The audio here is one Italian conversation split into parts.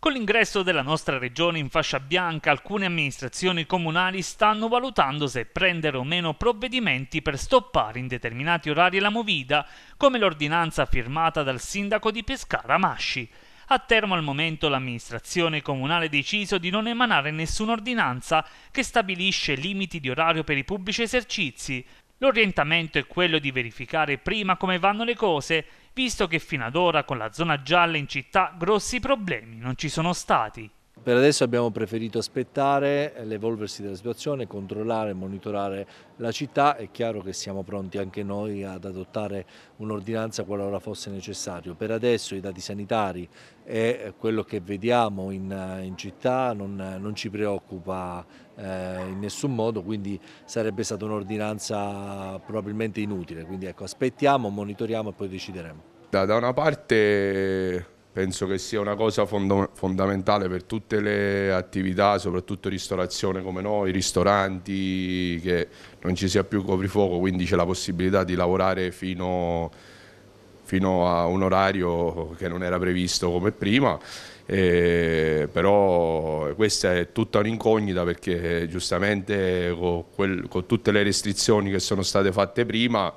Con l'ingresso della nostra regione in fascia bianca, alcune amministrazioni comunali stanno valutando se prendere o meno provvedimenti per stoppare in determinati orari la movida, come l'ordinanza firmata dal sindaco di Pescara Masci. A Termo al momento l'amministrazione comunale ha deciso di non emanare nessuna ordinanza che stabilisce limiti di orario per i pubblici esercizi, L'orientamento è quello di verificare prima come vanno le cose, visto che fino ad ora con la zona gialla in città grossi problemi non ci sono stati. Per adesso abbiamo preferito aspettare eh, l'evolversi della situazione, controllare e monitorare la città. È chiaro che siamo pronti anche noi ad adottare un'ordinanza qualora fosse necessario. Per adesso i dati sanitari e quello che vediamo in, in città non, non, ci preoccupa eh, in nessun modo, quindi sarebbe stata un'ordinanza probabilmente inutile. Quindi ecco, aspettiamo, monitoriamo e poi decideremo. Da, da una parte penso che sia una cosa fondamentale per tutte le attività, soprattutto ristorazione come noi, ristoranti, che non ci sia più coprifuoco, quindi c'è la possibilità di lavorare fino, fino, a un orario che non era previsto come prima. Eh, però questa è tutta un'incognita perché giustamente con, quel, con tutte le restrizioni che sono state fatte prima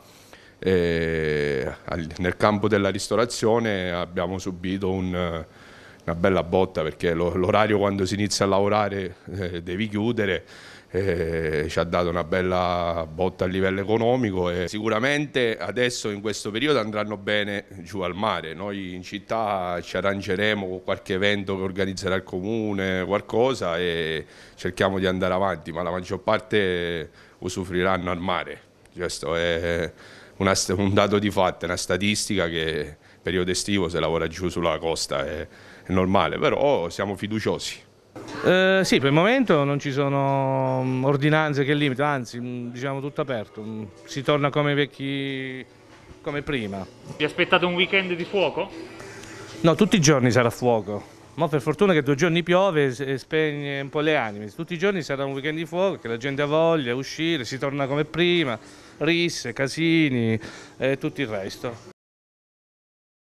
e eh, nel campo della ristorazione abbiamo subito un, una bella botta perché l'orario quando si inizia a lavorare eh, devi chiudere, eh, ci ha dato una bella botta a livello economico e sicuramente adesso in questo periodo andranno bene giù al mare, noi in città ci arrangeremo con qualche evento che organizzerà il comune, qualcosa e cerchiamo di andare avanti, ma la maggior parte usufruiranno al mare, questo è una, un dato di fatto, una statistica che periodo estivo se lavora giù sulla costa, è, è normale, però siamo fiduciosi. Eh, sì, per il momento non ci sono mm, ordinanze che limitano, anzi mm, diciamo tutto aperto, mm, si torna come vecchi, come prima. Vi aspettate un weekend di fuoco? No, tutti i giorni sarà fuoco. Ma per fortuna che due giorni piove e spegne un po' le anime. Tutti i giorni sarà un weekend di fuoco, che la gente ha voglia, uscire, si torna come prima, risse, casini e tutto il resto.